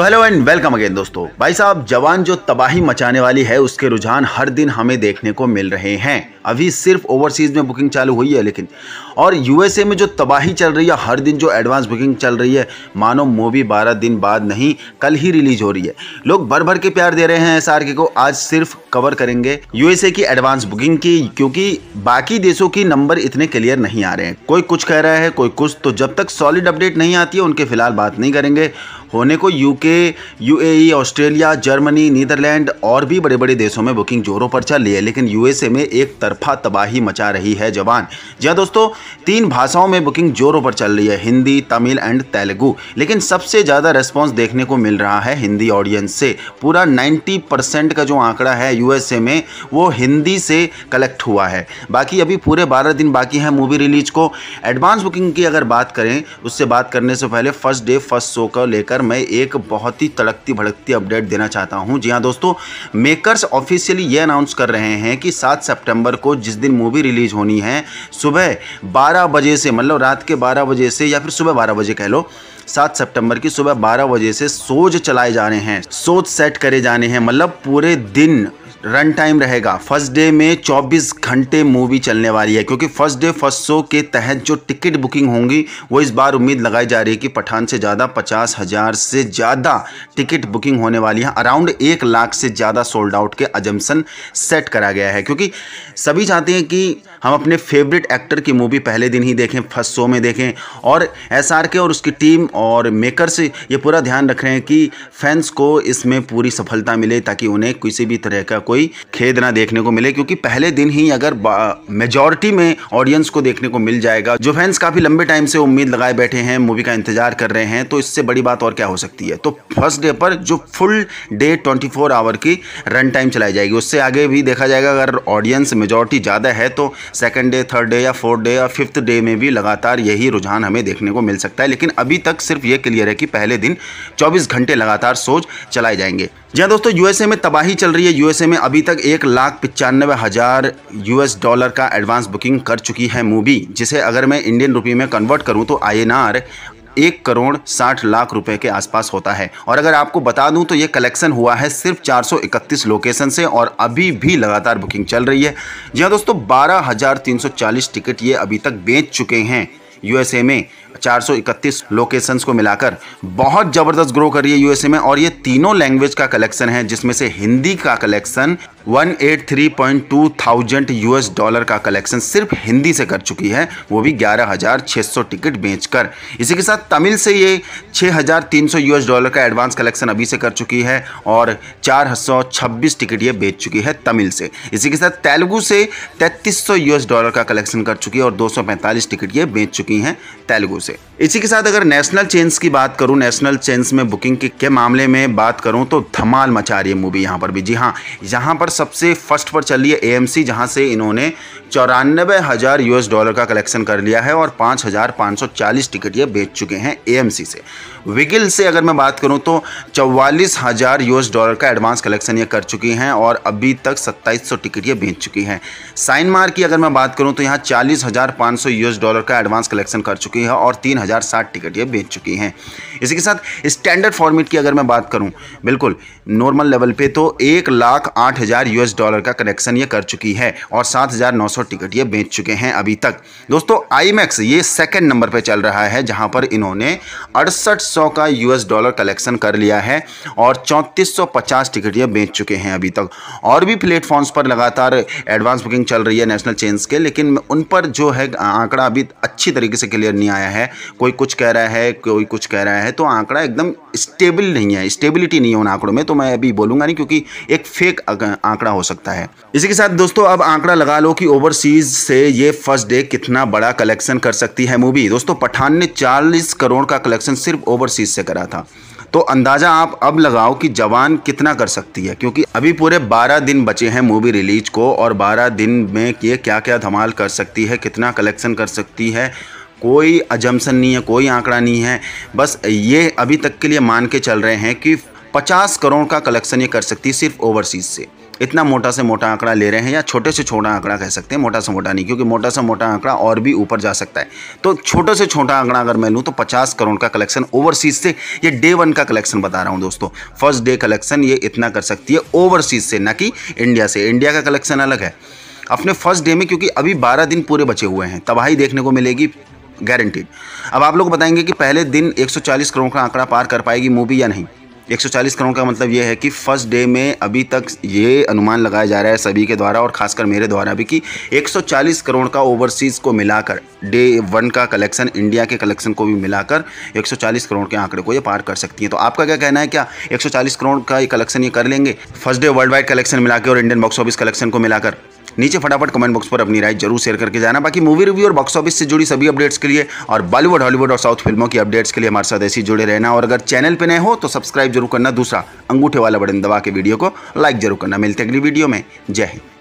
तो hello and welcome again दोस्तों भाई साहब जवान जो तबाही मचाने वाली है उसके रुझान हर दिन हमें देखने को मिल रहे हैं अभी सिर्फ ओवरसीज़ में बुकिंग चालू हुई है लेकिन और यूएसए में जो तबाही चल रही है हर दिन जो एडवांस बुकिंग चल रही है मानो मूवी बारह दिन बाद नहीं कल ही रिलीज हो रही है लोग भर भर के प्यार दे रहे हैं एस को आज सिर्फ कवर करेंगे यूएसए की एडवांस बुकिंग की क्योंकि बाकी देशों की नंबर इतने क्लियर नहीं आ रहे हैं कोई कुछ कह रहा है कोई कुछ तो जब तक सॉलिड अपडेट नहीं आती है उनके फिलहाल बात नहीं करेंगे होने को UK UAE Australia Germany Netherlands और भी बड़े बड़े देशों में बुकिंग जोरों पर चल रही है लेकिन यूएसए में एक तरफा तबाही मचा रही है जवान जहाँ दोस्तों तीन भाषाओं में बुकिंग जोरों पर चल रही है हिंदी तमिल एंड तेलुगु लेकिन सबसे ज़्यादा रेस्पॉन्स देखने को मिल रहा है हिंदी ऑडियंस से पूरा नाइन्टी परसेंट का जो आंकड़ा है यूएसए में वो हिंदी से कलेक्ट हुआ है बाकी अभी पूरे बारह दिन बाकी हैं मूवी रिलीज को एडवांस बुकिंग की अगर बात करें उससे बात करने से पहले फर्स्ट डे फर्स्ट शो को लेकर लेकर मैं एक बहुत ही तड़कती भड़कती अपडेट देना चाहता हूं जी हां दोस्तों मेकर्स ऑफिशियली ये अनाउंस कर रहे हैं कि 7 सितंबर को जिस दिन मूवी रिलीज होनी है सुबह 12 बजे से मतलब रात के 12 बजे से या फिर सुबह 12 बजे कह लो सात सितंबर की सुबह बारह बजे से सोज चलाए जाने हैं सोच सेट करे जाने हैं मतलब पूरे दिन रन टाइम रहेगा फर्स्ट डे में 24 घंटे मूवी चलने वाली है क्योंकि फर्स्ट डे फर्स्ट शो के तहत जो टिकट बुकिंग होंगी वो इस बार उम्मीद लगाई जा रही है कि पठान से ज़्यादा पचास हज़ार से ज़्यादा टिकट बुकिंग होने वाली है अराउंड एक लाख से ज़्यादा सोल्ड आउट के अजम्पन सेट करा गया है क्योंकि सभी चाहते हैं कि हम अपने फेवरेट एक्टर की मूवी पहले दिन ही देखें फर्स्ट शो में देखें और एस के और उसकी टीम और मेकर्स ये पूरा ध्यान रख रहे हैं कि फैंस को इसमें पूरी सफलता मिले ताकि उन्हें किसी भी तरह का कोई खेद ना देखने को मिले क्योंकि पहले दिन ही अगर मेजॉरिटी में ऑडियंस को देखने को मिल जाएगा जो फैंस काफ़ी लंबे टाइम से उम्मीद लगाए बैठे हैं मूवी का इंतजार कर रहे हैं तो इससे बड़ी बात और क्या हो सकती है तो फर्स्ट डे पर जो फुल डे ट्वेंटी आवर की रन टाइम चलाई जाएगी उससे आगे भी देखा जाएगा अगर ऑडियंस मेजॉरिटी ज़्यादा है तो सेकेंड डे थर्ड डे या फोर्थ डे या फिफ्थ डे में भी लगातार यही रुझान हमें देखने को मिल सकता है लेकिन अभी तक सिर्फ ये क्लियर है कि पहले दिन चौबीस घंटे लगातार सोच चलाए जाएंगे जहाँ दोस्तों यूएसए में तबाही चल रही है यूएसए में अभी तक एक लाख पचानवे हज़ार यूएस डॉलर का एडवांस बुकिंग कर चुकी है मूवी जिसे अगर मैं इंडियन रुपये में कन्वर्ट करूँ तो आई एन आर एक करोड़ साठ लाख रुपए के आसपास होता है और अगर आपको बता दूं तो ये कलेक्शन हुआ है सिर्फ 431 लोकेशन से और अभी भी लगातार बुकिंग चल रही है जी हाँ दोस्तों 12,340 टिकट ये अभी तक बेच चुके हैं यूएसए में 431 लोकेशंस को मिलाकर बहुत ज़बरदस्त ग्रो कर रही है यूएसए में और ये तीनों लैंग्वेज का कलेक्शन है जिसमें से हिंदी का कलेक्शन 183.2 थाउजेंड यूएस डॉलर का कलेक्शन सिर्फ हिंदी से कर चुकी है वो भी 11,600 टिकट बेचकर इसी के साथ तमिल से ये 6,300 यूएस डॉलर का एडवांस कलेक्शन अभी से कर चुकी है और 426 टिकट ये बेच चुकी है तमिल से इसी के साथ तेलुगु से 3300 यूएस डॉलर का कलेक्शन कर चुकी है और 245 टिकट ये बेच चुकी हैं तेलुगु से इसी के साथ अगर नेशनल चेंज की बात करूँ नेशनल चेंज में बुकिंग के, के मामले में बात करूँ तो धमाल मचा रही है मूवी यहाँ पर भी जी हाँ यहाँ पर और सबसे फर्स्ट पर चलिए ए एम एएमसी जहां से इन्होंने चौरानबे हज़ार यूएस डॉलर का कलेक्शन कर लिया है और 5,540 टिकट ये बेच चुके हैं सी से विगिल से अगर मैं बात करूँ तो चौवालीस हज़ार यूएस डॉलर का एडवांस कलेक्शन ये कर चुकी हैं और अभी तक 2700 टिकट ये बेच चुकी हैं साइन की अगर मैं बात करूं तो यहाँ चालीस हज़ार यूएस डॉलर का एडवांस कलेक्शन कर चुकी है और तीन टिकट ये बेच चुकी हैं इसी के साथ स्टैंडर्ड फॉर्मेट की अगर मैं बात करूँ बिल्कुल नॉर्मल लेवल पर तो एक लाख आठ हज़ार हज़ार यूएस डॉलर का कनेक्शन ये कर चुकी है और सात हज़ार नौ सौ टिकट ये बेच चुके हैं अभी तक दोस्तों आई मैक्स ये सेकेंड नंबर पे चल रहा है जहां पर इन्होंने अड़सठ सौ का यूएस डॉलर कलेक्शन कर लिया है और चौंतीस सौ पचास टिकट ये बेच चुके हैं अभी तक और भी प्लेटफॉर्म्स पर लगातार एडवांस बुकिंग चल रही है नेशनल चेन्स के लेकिन उन पर जो है आंकड़ा अभी अच्छी तरीके से क्लियर नहीं आया है कोई कुछ कह रहा है कोई कुछ कह रहा है तो आंकड़ा एकदम स्टेबल नहीं है स्टेबिलिटी नहीं है उन आंकड़ों में तो मैं अभी बोलूंगा नहीं क्योंकि एक फेक आंकड़ा हो सकता है इसी के साथ दोस्तों अब आंकड़ा लगा लो कि ओवरसीज से ये फर्स्ट डे कितना बड़ा कलेक्शन कर सकती है मूवी दोस्तों पठान ने 40 करोड़ का कलेक्शन सिर्फ ओवरसीज से करा था तो अंदाज़ा आप अब लगाओ कि जवान कितना कर सकती है क्योंकि अभी पूरे 12 दिन बचे हैं मूवी रिलीज को और 12 दिन में ये क्या क्या धमाल कर सकती है कितना कलेक्शन कर सकती है कोई अजमसन नहीं है कोई आंकड़ा नहीं है बस ये अभी तक के लिए मान के चल रहे हैं कि 50 करोड़ का कलेक्शन ये कर सकती है सिर्फ ओवरसीज़ से इतना मोटा से मोटा आंकड़ा ले रहे हैं या छोटे से छोटा आंकड़ा कह सकते हैं मोटा से मोटा नहीं क्योंकि मोटा से मोटा आंकड़ा और भी ऊपर जा सकता है तो छोटे से छोटा आंकड़ा अगर मैं लूँ तो पचास करोड़ का कलेक्शन ओवरसीज से ये डे वन का कलेक्शन बता रहा हूँ दोस्तों फर्स्ट डे कलेक्शन ये इतना कर सकती है ओवरसीज से ना कि इंडिया से इंडिया का कलेक्शन अलग है अपने फर्स्ट डे में क्योंकि अभी बारह दिन पूरे बचे हुए हैं तबाही देखने को मिलेगी गारंटीड अब आप लोग बताएंगे कि पहले दिन 140 करोड़ का आंकड़ा पार कर पाएगी मूवी या नहीं 140 करोड़ का मतलब ये है कि फर्स्ट डे में अभी तक ये अनुमान लगाया जा रहा है सभी के द्वारा और खासकर मेरे द्वारा भी कि 140 करोड़ का ओवरसीज़ को मिलाकर डे वन का कलेक्शन इंडिया के कलेक्शन को भी मिलाकर 140 करोड़ के आंकड़े को ये पार कर सकती है तो आपका क्या कहना है क्या 140 करोड़ का ये कलेक्शन ये कर लेंगे first day worldwide collection मिलाकर और इंडियन बॉक्स ऑफिस कलेक्शन को मिलाकर नीचे फटाफट कमेंट बॉक्स पर अपनी राय जरूर शेयर करके जाना बाकी मूवी रिव्यू और बॉक्स ऑफिस से जुड़ी सभी अपडेट्स के लिए और बॉलीवुड हॉलीवुड और साउथ फिल्मों की अपडेट्स के लिए हमारे साथ ऐसे जुड़े रहना और अगर चैनल पर नए हो तो सब्सक्राइब जरूर करना दूसरा अंगूठे वाला बटन दबा के वीडियो को लाइक जरूर करना मिलते अगली वीडियो में जय हिंद